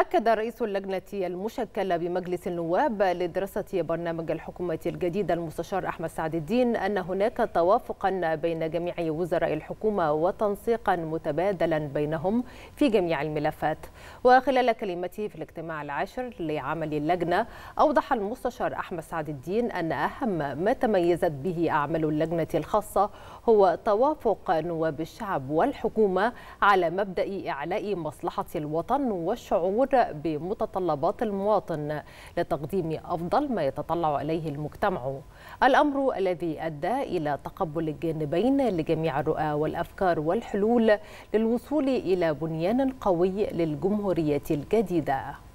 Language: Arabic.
أكد رئيس اللجنة المشكلة بمجلس النواب لدراسة برنامج الحكومة الجديد المستشار أحمد سعد الدين أن هناك توافقا بين جميع وزراء الحكومة وتنسيقا متبادلا بينهم في جميع الملفات وخلال كلمته في الاجتماع العاشر لعمل اللجنة أوضح المستشار أحمد سعد الدين أن أهم ما تميزت به أعمال اللجنة الخاصة هو توافق نواب الشعب والحكومة على مبدأ إعلاء مصلحة الوطن والشعور بمتطلبات المواطن لتقديم أفضل ما يتطلع إليه المجتمع الأمر الذي أدى إلى تقبل الجانبين لجميع الرؤى والأفكار والحلول للوصول إلى بنيان قوي للجمهورية الجديدة